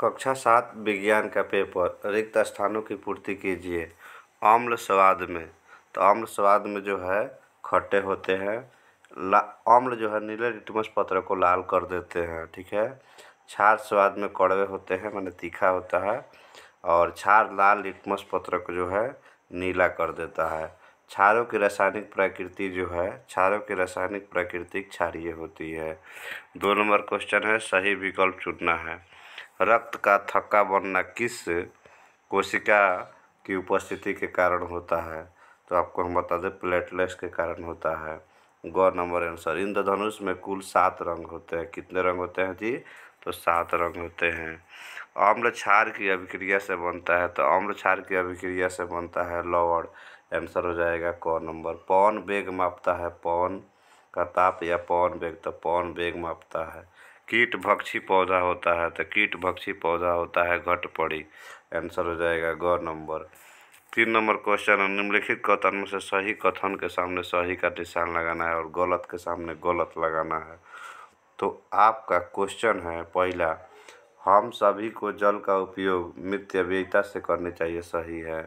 कक्षा सात विज्ञान का पेपर रिक्त स्थानों की पूर्ति कीजिए अम्ल स्वाद में तो अम्ल स्वाद में जो है खट्टे होते हैं ला अम्ल जो है नीले लिटमस पत्र को लाल कर देते हैं ठीक है छार स्वाद में कड़वे होते हैं मैंने तीखा होता है और छार लाल लिटमस पत्र को जो है नीला कर देता है क्षारों की रासायनिक प्रकृति जो है क्षारों की रासायनिक प्रकृति क्षारिय होती है दो नंबर क्वेश्चन है सही विकल्प चुनना है रक्त का थक्का बनना किस कोशिका की उपस्थिति के कारण होता है तो आपको हम बता दें प्लेटलेट्स के कारण होता है गौ नंबर आंसर इंद्रधनुष में कुल सात रंग होते हैं कितने रंग होते हैं जी तो सात रंग होते हैं अम्ल क्षार की अभिक्रिया से बनता है तो अम्ल क्षार की अभिक्रिया से बनता है लवण आंसर हो जाएगा क नंबर पौन बेग मापता है पौन का ताप या पौन बेग तो पौन बेग मापता है कीट भक्षी पौधा होता है तो कीट भक्षी पौधा होता है घटपड़ी आंसर हो जाएगा ग नंबर तीन नंबर क्वेश्चन है निम्नलिखित कथन में से सही कथन के सामने सही का निशान लगाना है और गलत के सामने गलत लगाना है तो आपका क्वेश्चन है पहला हम सभी को जल का उपयोग व्ययता से करनी चाहिए सही है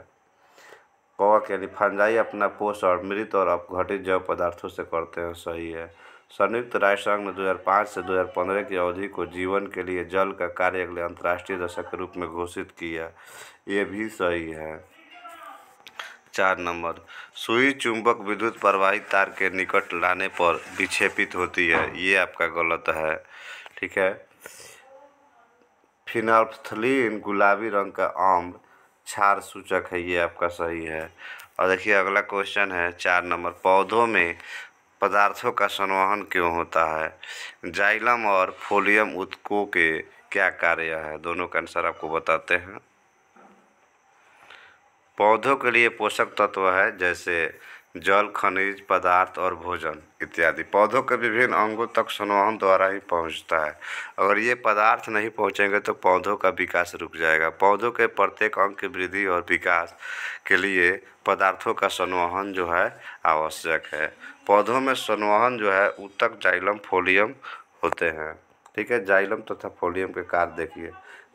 कौवा के यानी फंजाई अपना पोषण मृत और अपघटित जैव पदार्थों से करते हैं सही है संयुक्त राष्ट्र संघ ने 2005 से 2015 की अवधि को जीवन के लिए जल का कार्य के लिए अंतर्राष्ट्रीय दशक के रूप में घोषित किया ये भी सही है चार नंबर सुई चुंबक विद्युत प्रवाहित तार के निकट लाने पर विक्षेपित होती है ये आपका गलत है ठीक है फिनल्फथलीन गुलाबी रंग का आम छार सूचक है ये आपका सही है और देखिए अगला क्वेश्चन है चार नंबर पौधों में पदार्थों का संवहन क्यों होता है जाइलम और फोलियम उत्को के क्या कार्य है दोनों का आंसर आपको बताते हैं पौधों के लिए पोषक तत्व है जैसे जल खनिज पदार्थ और भोजन इत्यादि पौधों के विभिन्न अंगों तक सुनवाहन द्वारा ही पहुंचता है अगर ये पदार्थ नहीं पहुंचेंगे तो पौधों का विकास रुक जाएगा पौधों के प्रत्येक अंग की वृद्धि और विकास के लिए पदार्थों का संवहन जो है आवश्यक है पौधों में सुनवाहन जो है उत्तक जाइलम फोलियम होते हैं ठीक है जाइलम तथा तो फोलियम के कार देखिए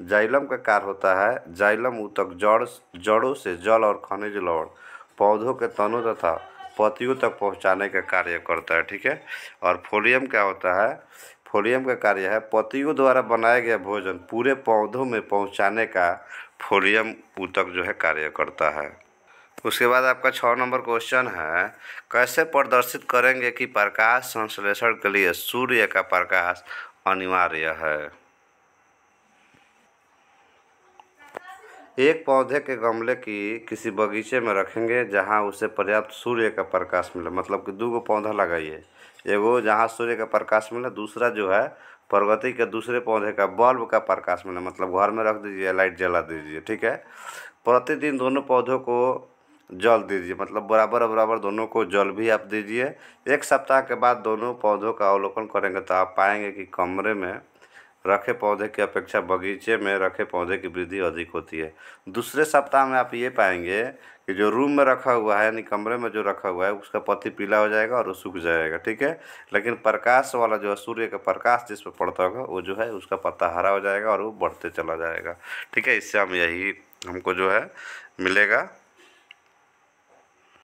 जाइलम का कार होता है जाइलम उतक जड़ जड़ों से जल और खनिज लौड़ पौधों के तनों तथा पतियों तक पहुंचाने का कार्य करता है ठीक है और फोलियम क्या होता है फोलियम का कार्य है पतियों द्वारा बनाया गया भोजन पूरे पौधों में पहुंचाने का फोलियम ऊतक जो है कार्य करता है उसके बाद आपका छः नंबर क्वेश्चन है कैसे प्रदर्शित करेंगे कि प्रकाश संश्लेषण के लिए सूर्य का प्रकाश अनिवार्य है एक पौधे के गमले की किसी बगीचे में रखेंगे जहाँ उसे पर्याप्त सूर्य का प्रकाश मिले मतलब कि दूगो गो पौधा लगाइए एगो जहाँ सूर्य का प्रकाश मिले दूसरा जो है प्रगति के दूसरे पौधे का बल्ब का प्रकाश मिले मतलब घर में रख दीजिए लाइट जला दीजिए ठीक है प्रतिदिन दोनों पौधों को जल दीजिए मतलब बराबर बराबर दोनों को जल भी आप दीजिए एक सप्ताह के बाद दोनों पौधों का अवलोकन करेंगे तो आप पाएंगे कि कमरे में रखे पौधे की अपेक्षा बगीचे में रखे पौधे की वृद्धि अधिक होती है दूसरे सप्ताह में आप ये पाएंगे कि जो रूम में रखा हुआ है यानी कमरे में जो रखा हुआ है उसका पत्ती पीला हो जाएगा और वो सूख जाएगा ठीक है लेकिन प्रकाश वाला जो है सूर्य का प्रकाश जिस पर पड़ता होगा वो जो है उसका पत्ता हरा हो जाएगा और वो बढ़ते चला जाएगा ठीक है इससे हम यही हमको जो है मिलेगा